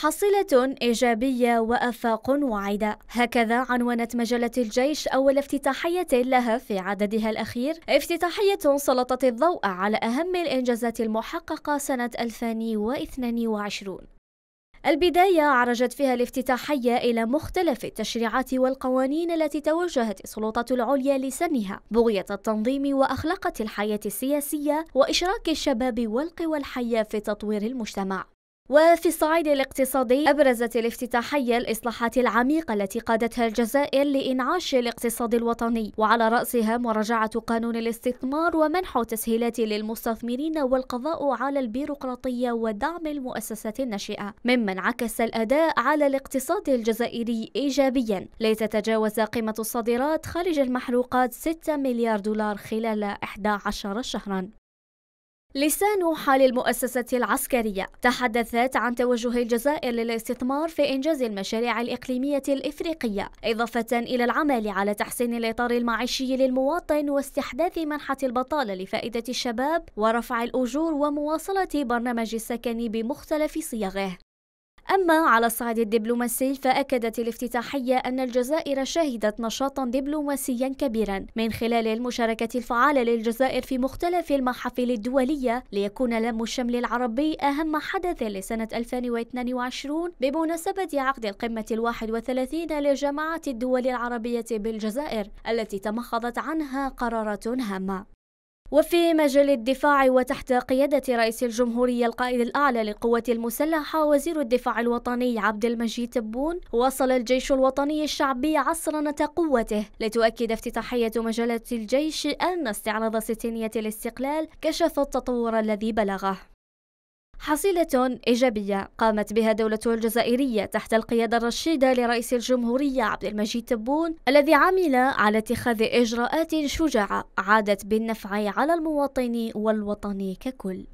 حصيلة إيجابية وأفاق واعدة هكذا عنونت مجلة الجيش أول افتتاحية لها في عددها الأخير افتتاحية سلطت الضوء على أهم الإنجازات المحققة سنة 2022 البداية عرجت فيها الافتتاحية إلى مختلف التشريعات والقوانين التي توجهت السلطة العليا لسنها بغية التنظيم وأخلاقة الحياة السياسية وإشراك الشباب والقوى الحية في تطوير المجتمع وفي الصعيد الاقتصادي أبرزت الافتتاحية الإصلاحات العميقة التي قادتها الجزائر لإنعاش الاقتصاد الوطني وعلى رأسها مراجعة قانون الاستثمار ومنح تسهيلات للمستثمرين والقضاء على البيروقراطية ودعم المؤسسات الناشئة مما انعكس الأداء على الاقتصاد الجزائري إيجابيا لتتجاوز قيمة الصادرات خارج المحروقات 6 مليار دولار خلال 11 شهرا لسان حال المؤسسة العسكرية تحدثت عن توجه الجزائر للاستثمار في إنجاز المشاريع الإقليمية الإفريقية إضافة إلى العمل على تحسين الإطار المعيشي للمواطن واستحداث منحة البطالة لفائدة الشباب ورفع الأجور ومواصلة برنامج السكن بمختلف صيغه أما على الصعيد الدبلوماسي فأكدت الافتتاحية أن الجزائر شهدت نشاطا دبلوماسيا كبيرا من خلال المشاركة الفعالة للجزائر في مختلف المحافل الدولية ليكون لم الشمل العربي أهم حدث لسنة 2022 بمناسبة عقد القمة الواحد وثلاثين لجماعة الدول العربية بالجزائر التي تمخضت عنها قرارات هامة وفي مجال الدفاع وتحت قيادة رئيس الجمهورية القائد الأعلى للقوات المسلحة وزير الدفاع الوطني عبد المجيد تبون واصل الجيش الوطني الشعبي عصرنة قوته لتؤكد افتتاحية مجلة الجيش أن استعراض ستينية الاستقلال كشف التطور الذي بلغه حصيلة إيجابية قامت بها دولته الجزائرية تحت القيادة الرشيدة لرئيس الجمهورية عبد المجيد تبون الذي عمل على اتخاذ إجراءات شجاعة عادت بالنفع على المواطن والوطن ككل